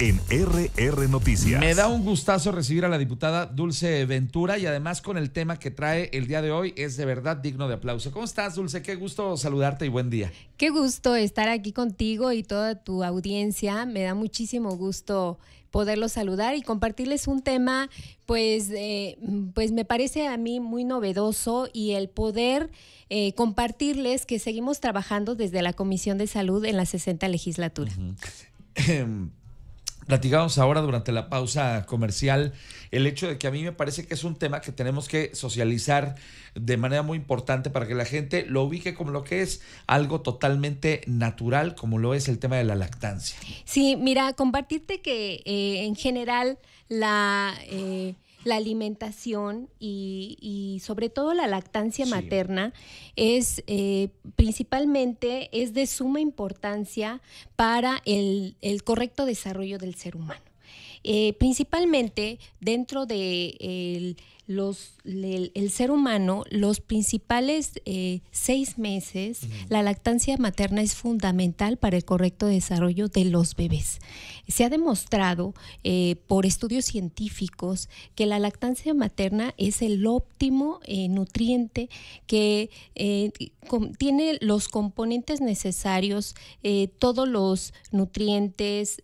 en RR Noticias. Me da un gustazo recibir a la diputada Dulce Ventura y además con el tema que trae el día de hoy es de verdad digno de aplauso. ¿Cómo estás, Dulce? Qué gusto saludarte y buen día. Qué gusto estar aquí contigo y toda tu audiencia. Me da muchísimo gusto poderlos saludar y compartirles un tema, pues, eh, pues me parece a mí muy novedoso y el poder eh, compartirles que seguimos trabajando desde la Comisión de Salud en la 60 legislatura. Platicamos ahora durante la pausa comercial el hecho de que a mí me parece que es un tema que tenemos que socializar de manera muy importante para que la gente lo ubique como lo que es algo totalmente natural, como lo es el tema de la lactancia. Sí, mira, compartirte que eh, en general la... Eh, la alimentación y, sobre todo la lactancia materna es eh, principalmente es de suma importancia para el, correcto desarrollo del ser humano. Eh, principalmente dentro de los, el, ser humano, los principales eh, seis meses, la lactancia materna es fundamental para el correcto desarrollo de los bebés. Se ha demostrado eh, por estudios científicos que la lactancia materna es el óptimo eh, nutriente que tiene los componentes necesarios, todos los nutrientes,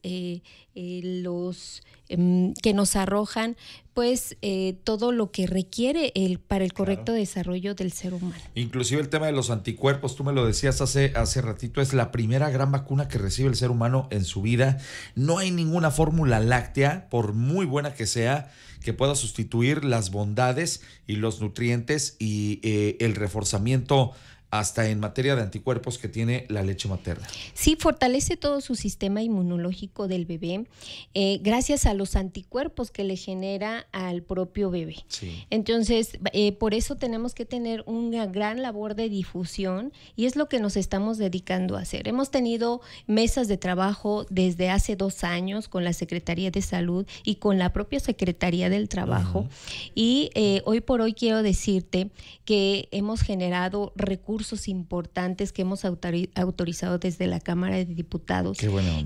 los Em, que nos arrojan pues eh, todo lo que requiere el, para el correcto desarrollo del ser humano. Inclusive el tema de los anticuerpos, tú me lo decías hace, hace ratito, es la primera gran vacuna que recibe el ser humano en su vida. No hay ninguna fórmula láctea, por muy buena que sea, que pueda sustituir las bondades y los nutrientes y eh, el reforzamiento hasta en materia de anticuerpos que tiene la leche materna. Sí, fortalece todo su sistema inmunológico del bebé eh, gracias a los anticuerpos que le genera al propio bebé. Entonces, eh, por eso tenemos que tener una gran labor de difusión y es lo que nos estamos dedicando a hacer. Hemos tenido mesas de trabajo desde hace dos años con la Secretaría de Salud y con la propia Secretaría del Trabajo y eh, hoy por hoy quiero decirte que hemos generado recursos recursos importantes que hemos autorizado desde la Cámara de Diputados.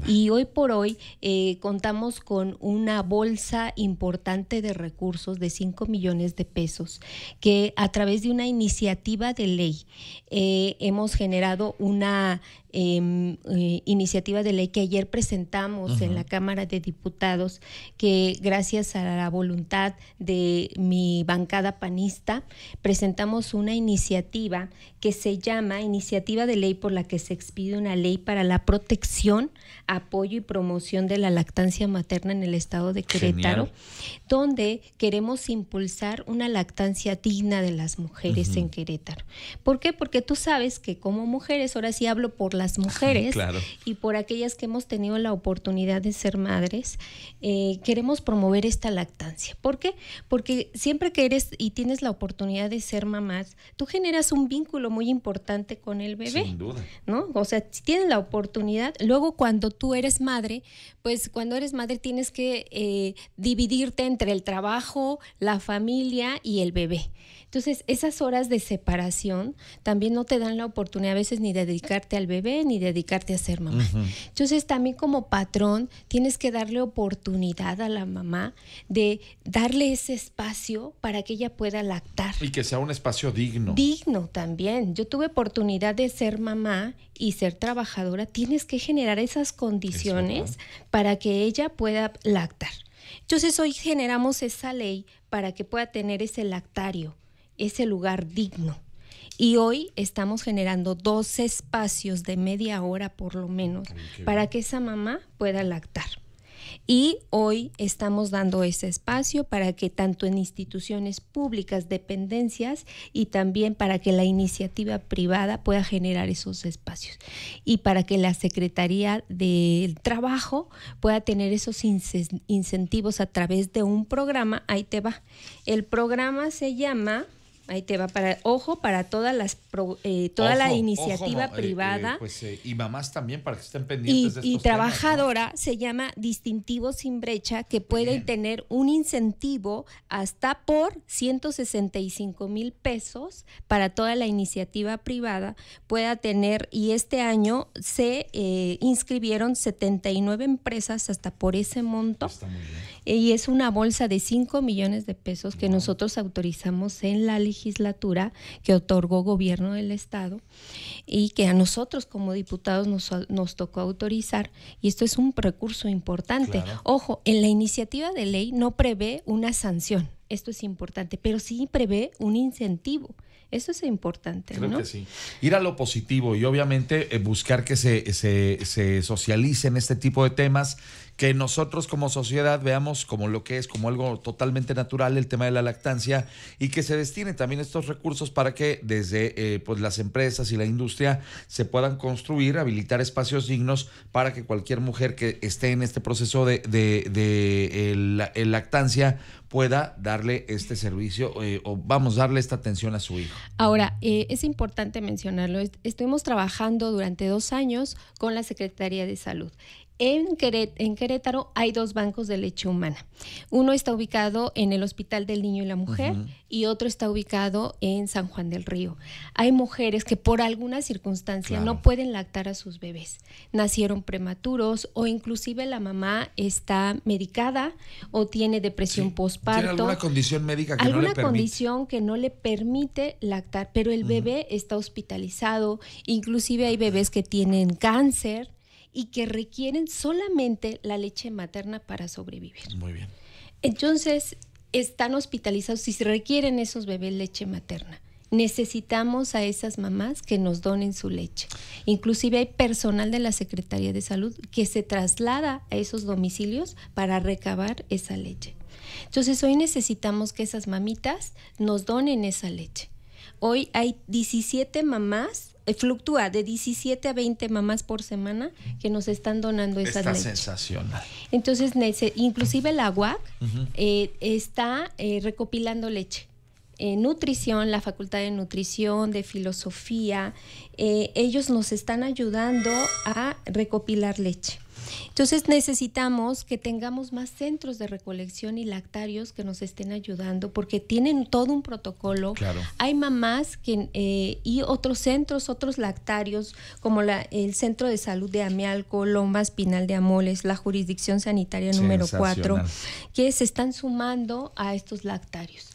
Y hoy por hoy eh, contamos con una bolsa importante de recursos de 5 millones de pesos que a través de una iniciativa de ley eh, hemos generado una Em, eh, iniciativa de ley que ayer presentamos en la Cámara de Diputados, que gracias a la voluntad de mi bancada panista, presentamos una iniciativa que se llama Iniciativa de Ley por la que se expide una ley para la protección, apoyo y promoción de la lactancia materna en el estado de Querétaro, donde queremos impulsar una lactancia digna de las mujeres en Querétaro. ¿Por qué? Porque tú sabes que como mujeres, ahora sí hablo por la las mujeres y por aquellas que hemos tenido la oportunidad de ser madres, eh, queremos promover esta lactancia. ¿Por qué? Porque siempre que eres y tienes la oportunidad de ser mamás, tú generas un vínculo muy importante con el bebé. ¿No? O sea, si tienes la oportunidad, luego cuando tú eres madre, pues cuando eres madre tienes que eh, dividirte entre el trabajo, la familia y el bebé. Entonces, esas horas de separación también no te dan la oportunidad a veces ni de dedicarte al bebé ni dedicarte a ser mamá. Entonces también como patrón tienes que darle oportunidad a la mamá de darle ese espacio para que ella pueda lactar. Y que sea un espacio digno. Digno también. Yo tuve oportunidad de ser mamá y ser trabajadora. Tienes que generar esas condiciones para que ella pueda lactar. Entonces hoy generamos esa ley para que pueda tener ese lactario, ese lugar digno. Y hoy estamos generando dos espacios de media hora por lo menos para que esa mamá pueda lactar. Y hoy estamos dando ese espacio para que tanto en instituciones públicas, dependencias y también para que la iniciativa privada pueda generar esos espacios y para que la Secretaría del Trabajo pueda tener esos incentivos a través de un programa. Ahí te va. El programa se llama... Ahí te va para ojo para todas las eh, toda la iniciativa eh, privada. Eh, pues, y mamás también para que estén pendientes. Y, y trabajadora se llama distintivo sin brecha que puede tener un incentivo hasta por 165 mil pesos para toda la iniciativa privada pueda tener y este año se inscribieron 79 empresas hasta por ese monto. Y es una bolsa de 5 millones de pesos que nosotros autorizamos en la legislación legislatura que otorgó gobierno del Estado y que a nosotros como diputados nos, tocó autorizar. Y esto es un recurso importante. Ojo, en la iniciativa de ley no prevé una sanción esto es importante, pero sí prevé un incentivo. Eso es importante. Creo que sí. Ir a lo positivo y obviamente eh, buscar que se, se, socialicen este tipo de temas, que nosotros como sociedad veamos como lo que es, como algo totalmente natural el tema de la lactancia y que se destinen también estos recursos para que desde eh, pues las empresas y la industria se puedan construir, habilitar espacios dignos para que cualquier mujer que esté en este proceso de, de, de, eh, lactancia pueda darle este servicio eh, o vamos a darle esta atención a su hijo. Ahora, eh, es importante mencionarlo, estuvimos trabajando durante dos años con la Secretaría de Salud en, Querétaro hay dos bancos de leche humana. Uno está ubicado en el Hospital del Niño y la Mujer y otro está ubicado en San Juan del Río. Hay mujeres que por alguna circunstancia no pueden lactar a sus bebés. Nacieron prematuros o inclusive la mamá está medicada o tiene depresión postparto. Tiene alguna condición médica que no le permite. condición que no le permite lactar, pero el bebé está hospitalizado, inclusive hay bebés que tienen cáncer y que requieren solamente la leche materna para sobrevivir. Muy bien. Entonces, están hospitalizados y se requieren esos bebés leche materna. Necesitamos a esas mamás que nos donen su leche. Inclusive hay personal de la Secretaría de Salud que se traslada a esos domicilios para recabar esa leche. Entonces hoy necesitamos que esas mamitas nos donen esa leche. Hoy hay 17 mamás eh, fluctúa de 17 a 20 mamás por semana que nos están donando esa Está sensacional. Entonces, inclusive la UAC eh, está eh, recopilando leche. nutrición, la Facultad de Nutrición, de Filosofía, ellos nos están ayudando a recopilar leche. Entonces necesitamos que tengamos más centros de recolección y lactarios que nos estén ayudando porque tienen todo un protocolo. Hay mamás que, eh, y otros centros, otros lactarios, como la, el Centro de Salud de Amialco, Lomas, Pinal de Amoles, la Jurisdicción Sanitaria número 4, que se están sumando a estos lactarios.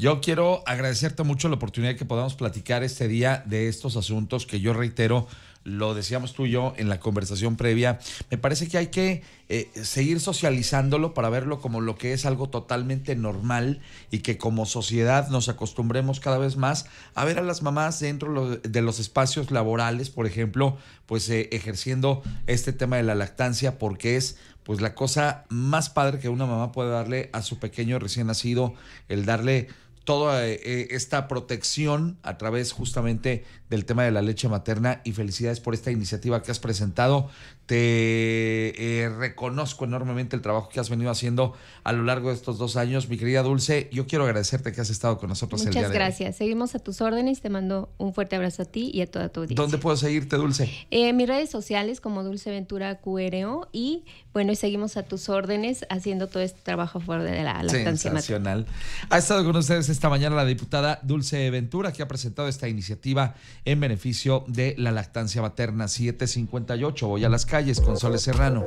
Yo quiero agradecerte mucho la oportunidad que podamos platicar este día de estos asuntos que yo reitero, lo decíamos tú y yo en la conversación previa, me parece que hay que eh, seguir socializándolo para verlo como lo que es algo totalmente normal y que como sociedad nos acostumbremos cada vez más a ver a las mamás dentro de los espacios laborales, por ejemplo, pues eh, ejerciendo este tema de la lactancia porque es pues la cosa más padre que una mamá puede darle a su pequeño recién nacido, el darle toda eh, eh, esta protección a través justamente del tema de la leche materna y felicidades por esta iniciativa que has presentado te eh, reconozco enormemente el trabajo que has venido haciendo a lo largo de estos dos años. Mi querida Dulce, yo quiero agradecerte que has estado con nosotros el día Muchas gracias. Seguimos a tus órdenes. Te mando un fuerte abrazo a ti y a toda tu audiencia. ¿Dónde puedo seguirte, Dulce? En eh, mis redes sociales como Dulce Ventura QRO y bueno, seguimos a tus órdenes haciendo todo este trabajo fuera de la lactancia Sensacional. Ha estado con ustedes esta mañana la diputada Dulce Ventura que ha presentado esta iniciativa en beneficio de la lactancia materna 758. Voy a las calles calles con Soles Serrano.